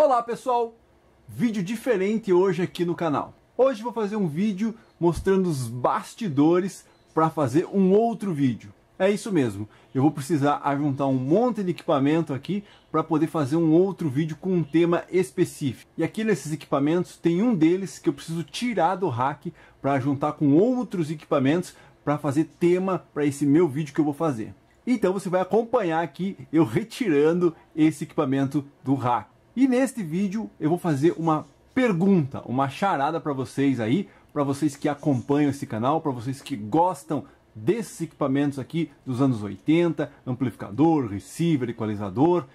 Olá pessoal, vídeo diferente hoje aqui no canal. Hoje vou fazer um vídeo mostrando os bastidores para fazer um outro vídeo. É isso mesmo, eu vou precisar ajuntar um monte de equipamento aqui para poder fazer um outro vídeo com um tema específico. E aqui nesses equipamentos tem um deles que eu preciso tirar do rack para juntar com outros equipamentos para fazer tema para esse meu vídeo que eu vou fazer. Então você vai acompanhar aqui eu retirando esse equipamento do rack. E neste vídeo eu vou fazer uma pergunta, uma charada para vocês aí, para vocês que acompanham esse canal, para vocês que gostam desses equipamentos aqui dos anos 80, amplificador, receiver, equalizador,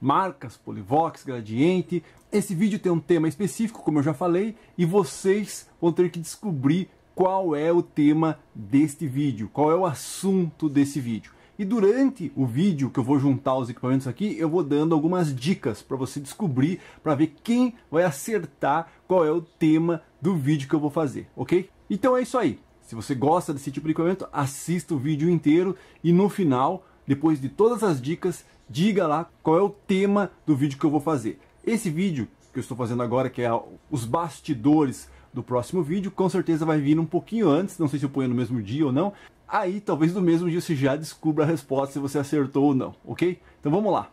marcas, Polivox, gradiente. Esse vídeo tem um tema específico, como eu já falei, e vocês vão ter que descobrir qual é o tema deste vídeo, qual é o assunto desse vídeo. E durante o vídeo que eu vou juntar os equipamentos aqui, eu vou dando algumas dicas para você descobrir, para ver quem vai acertar qual é o tema do vídeo que eu vou fazer, ok? Então é isso aí. Se você gosta desse tipo de equipamento, assista o vídeo inteiro e no final, depois de todas as dicas, diga lá qual é o tema do vídeo que eu vou fazer. Esse vídeo que eu estou fazendo agora, que é os bastidores do próximo vídeo, com certeza vai vir um pouquinho antes, não sei se eu ponho no mesmo dia ou não, Aí talvez no mesmo dia você já descubra a resposta se você acertou ou não, ok? Então vamos lá.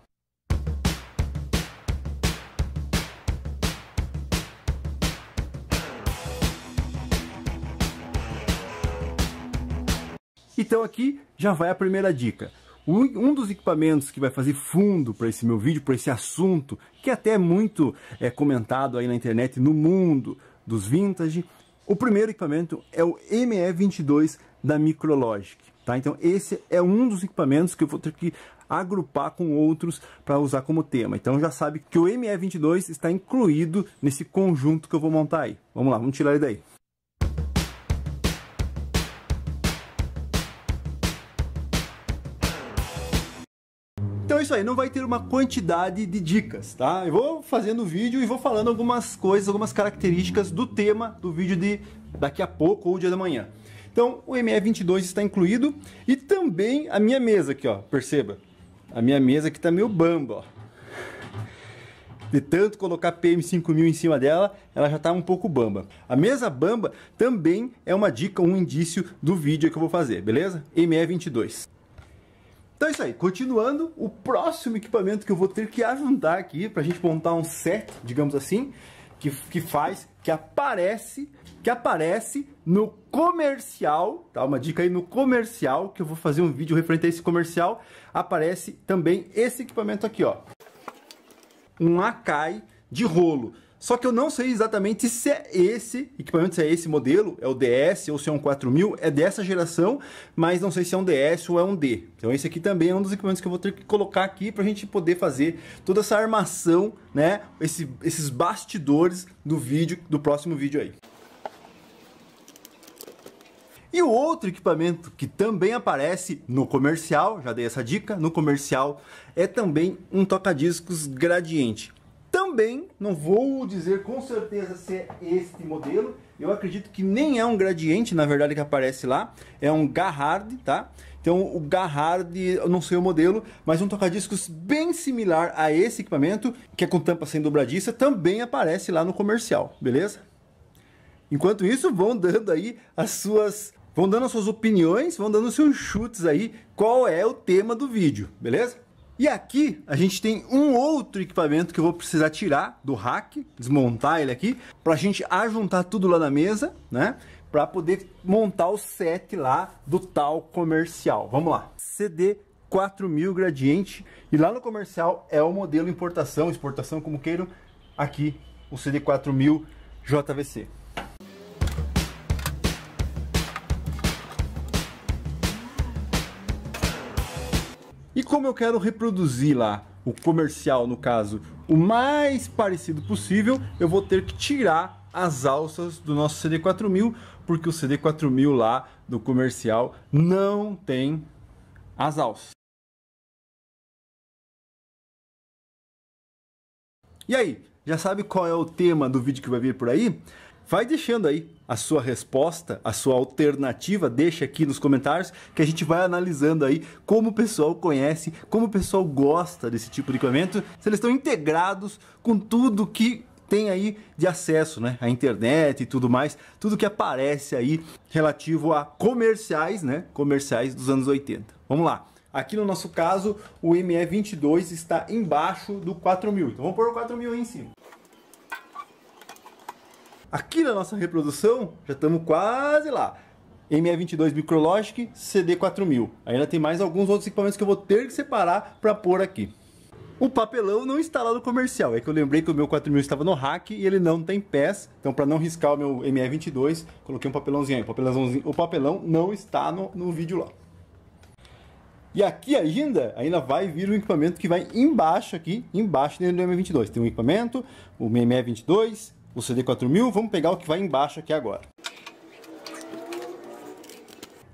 Então aqui já vai a primeira dica. Um dos equipamentos que vai fazer fundo para esse meu vídeo, para esse assunto, que até é muito é, comentado aí na internet no mundo dos vintage, o primeiro equipamento é o ME22 da Micrologic. Tá? Então esse é um dos equipamentos que eu vou ter que agrupar com outros para usar como tema. Então já sabe que o ME22 está incluído nesse conjunto que eu vou montar aí. Vamos lá, vamos tirar ele daí. isso aí, não vai ter uma quantidade de dicas, tá? Eu vou fazendo o vídeo e vou falando algumas coisas, algumas características do tema do vídeo de daqui a pouco ou dia da manhã. Então, o ME22 está incluído e também a minha mesa aqui, ó, perceba. A minha mesa aqui tá meio bamba, ó. De tanto colocar PM5000 em cima dela, ela já tá um pouco bamba. A mesa bamba também é uma dica, um indício do vídeo que eu vou fazer, beleza? ME22. Então é isso aí, continuando, o próximo equipamento que eu vou ter que ajuntar aqui para a gente montar um set, digamos assim, que, que faz, que aparece, que aparece no comercial, tá? Uma dica aí no comercial, que eu vou fazer um vídeo referente a esse comercial, aparece também esse equipamento aqui, ó. Um Akai de rolo. Só que eu não sei exatamente se é esse equipamento, se é esse modelo, é o DS ou se é um 4000, é dessa geração, mas não sei se é um DS ou é um D. Então esse aqui também é um dos equipamentos que eu vou ter que colocar aqui para a gente poder fazer toda essa armação, né? Esse, esses bastidores do vídeo, do próximo vídeo aí. E o outro equipamento que também aparece no comercial, já dei essa dica, no comercial, é também um toca-discos gradiente também, não vou dizer com certeza se é este modelo, eu acredito que nem é um gradiente, na verdade, que aparece lá, é um Garhard, tá? Então, o Garhard, eu não sei o modelo, mas um tocadiscos bem similar a esse equipamento, que é com tampa sem dobradiça, também aparece lá no comercial, beleza? Enquanto isso, vão dando aí as suas vão dando as suas opiniões, vão dando os seus chutes aí, qual é o tema do vídeo, beleza? E aqui a gente tem um outro equipamento que eu vou precisar tirar do rack, desmontar ele aqui, para a gente ajuntar tudo lá na mesa, né? Para poder montar o set lá do tal comercial. Vamos lá. CD 4000 gradiente. E lá no comercial é o modelo importação, exportação, como queiram. Aqui o CD 4000 JVC. como eu quero reproduzir lá o comercial, no caso, o mais parecido possível, eu vou ter que tirar as alças do nosso CD4000, porque o CD4000 lá do comercial não tem as alças. E aí, já sabe qual é o tema do vídeo que vai vir por aí? Vai deixando aí a sua resposta, a sua alternativa, deixa aqui nos comentários que a gente vai analisando aí como o pessoal conhece, como o pessoal gosta desse tipo de equipamento, se eles estão integrados com tudo que tem aí de acesso, né? A internet e tudo mais, tudo que aparece aí relativo a comerciais, né? Comerciais dos anos 80. Vamos lá. Aqui no nosso caso, o ME22 está embaixo do 4000. Então vamos pôr o 4000 aí em cima. Aqui na nossa reprodução, já estamos quase lá. ME22 Micrologic CD4000. Ainda tem mais alguns outros equipamentos que eu vou ter que separar para pôr aqui. O papelão não está lá no comercial, é que eu lembrei que o meu 4000 estava no rack e ele não tem pés, então para não riscar o meu ME22, coloquei um papelãozinho aí, papelãozinho, o papelão não está no, no vídeo lá. E aqui ainda, ainda vai vir um equipamento que vai embaixo aqui, embaixo dentro do ME22. Tem um equipamento, o ME22, o CD4000, vamos pegar o que vai embaixo aqui agora.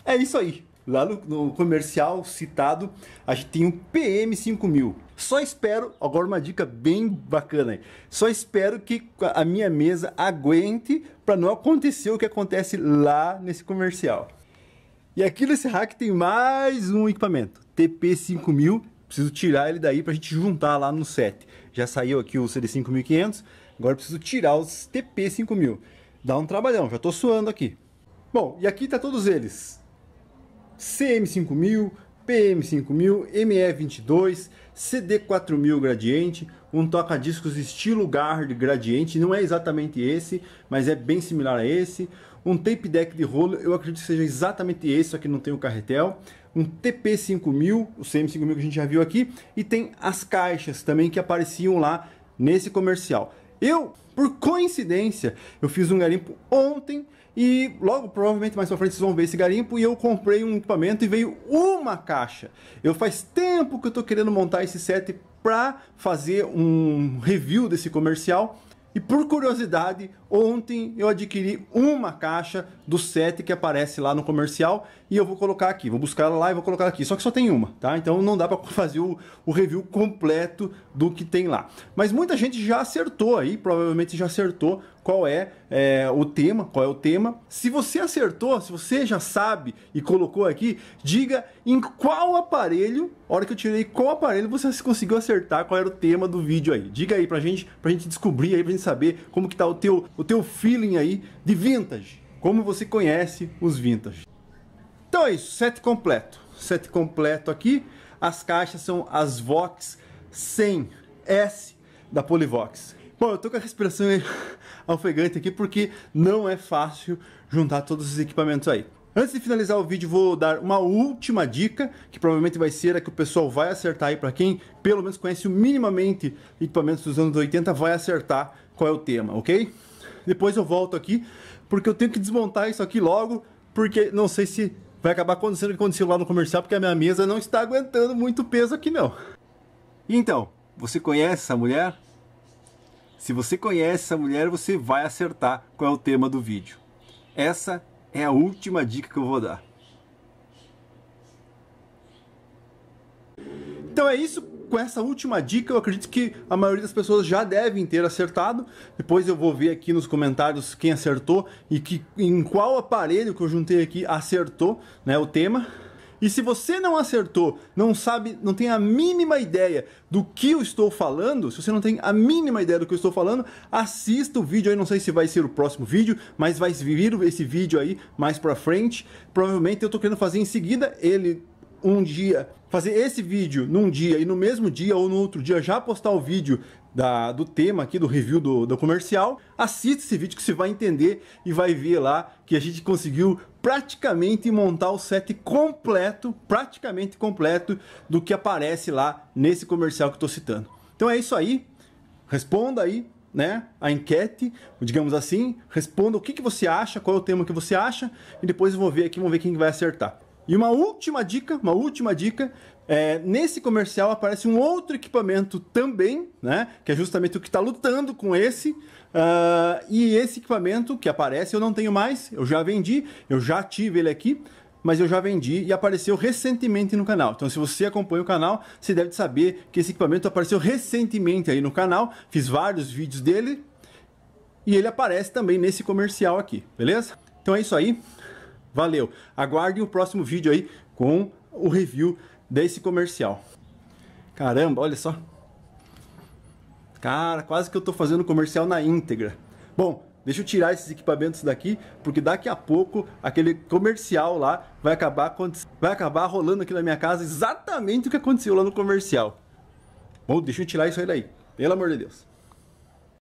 É isso aí. Lá no, no comercial citado, a gente tem o PM5000. Só espero, agora uma dica bem bacana aí. Só espero que a minha mesa aguente para não acontecer o que acontece lá nesse comercial. E aqui nesse rack tem mais um equipamento, TP5000. Preciso tirar ele daí para a gente juntar lá no set. Já saiu aqui o CD5500, Agora eu preciso tirar os TP5000. Dá um trabalhão, já estou suando aqui. Bom, e aqui está todos eles. CM5000, PM5000, ME22, CD4000 gradiente, um toca-discos estilo guard gradiente, não é exatamente esse, mas é bem similar a esse. Um tape deck de rolo, eu acredito que seja exatamente esse, só que não tem o carretel. Um TP5000, o CM5000 que a gente já viu aqui, e tem as caixas também que apareciam lá nesse comercial. Eu, por coincidência, eu fiz um garimpo ontem e logo provavelmente mais pra frente vocês vão ver esse garimpo e eu comprei um equipamento e veio uma caixa. Eu faz tempo que eu tô querendo montar esse set pra fazer um review desse comercial e por curiosidade, ontem eu adquiri uma caixa do set que aparece lá no comercial e eu vou colocar aqui, vou buscar ela lá e vou colocar aqui. Só que só tem uma, tá? Então não dá para fazer o, o, review completo do que tem lá. Mas muita gente já acertou aí, provavelmente já acertou qual é, é, o tema, qual é o tema. Se você acertou, se você já sabe e colocou aqui, diga em qual aparelho, hora que eu tirei qual aparelho você conseguiu acertar, qual era o tema do vídeo aí. Diga aí pra gente, pra gente descobrir aí, pra gente saber como que tá o teu, o teu feeling aí de vintage, como você conhece os vintage. Então é isso, set completo. Set completo aqui. As caixas são as Vox 100S da Polivox. Bom, eu tô com a respiração alfegante aqui porque não é fácil juntar todos os equipamentos aí. Antes de finalizar o vídeo, vou dar uma última dica, que provavelmente vai ser a que o pessoal vai acertar aí para quem pelo menos conhece minimamente equipamentos dos anos 80, vai acertar qual é o tema, ok? Depois eu volto aqui, porque eu tenho que desmontar isso aqui logo, porque não sei se vai acabar acontecendo o que aconteceu lá no comercial, porque a minha mesa não está aguentando muito peso aqui não. Então, você conhece essa mulher? Se você conhece essa mulher, você vai acertar qual é o tema do vídeo. Essa é a última dica que eu vou dar. Então é isso. Com essa última dica, eu acredito que a maioria das pessoas já devem ter acertado. Depois eu vou ver aqui nos comentários quem acertou e que, em qual aparelho que eu juntei aqui acertou né, o tema. E se você não acertou, não sabe, não tem a mínima ideia do que eu estou falando, se você não tem a mínima ideia do que eu estou falando, assista o vídeo aí, não sei se vai ser o próximo vídeo, mas vai vir esse vídeo aí mais pra frente. Provavelmente eu estou querendo fazer em seguida ele um dia, fazer esse vídeo num dia e no mesmo dia ou no outro dia já postar o vídeo da, do tema aqui, do review do, do comercial, assista esse vídeo que você vai entender e vai ver lá que a gente conseguiu praticamente montar o set completo, praticamente completo do que aparece lá nesse comercial que estou citando. Então é isso aí. Responda aí, né? A enquete, digamos assim, responda o que, que você acha, qual é o tema que você acha, e depois eu vou ver aqui, vamos ver quem vai acertar. E uma última dica, uma última dica é, nesse comercial aparece um outro equipamento também, né? Que é justamente o que está lutando com esse. Uh, e esse equipamento que aparece eu não tenho mais, eu já vendi, eu já tive ele aqui, mas eu já vendi e apareceu recentemente no canal. Então, se você acompanha o canal, você deve saber que esse equipamento apareceu recentemente aí no canal. Fiz vários vídeos dele e ele aparece também nesse comercial aqui, beleza? Então é isso aí, valeu. Aguardem o próximo vídeo aí com o review desse comercial. Caramba, olha só. Cara, quase que eu estou fazendo comercial na íntegra. Bom, deixa eu tirar esses equipamentos daqui, porque daqui a pouco aquele comercial lá vai acabar, vai acabar rolando aqui na minha casa exatamente o que aconteceu lá no comercial. Bom, deixa eu tirar isso aí daí, pelo amor de Deus.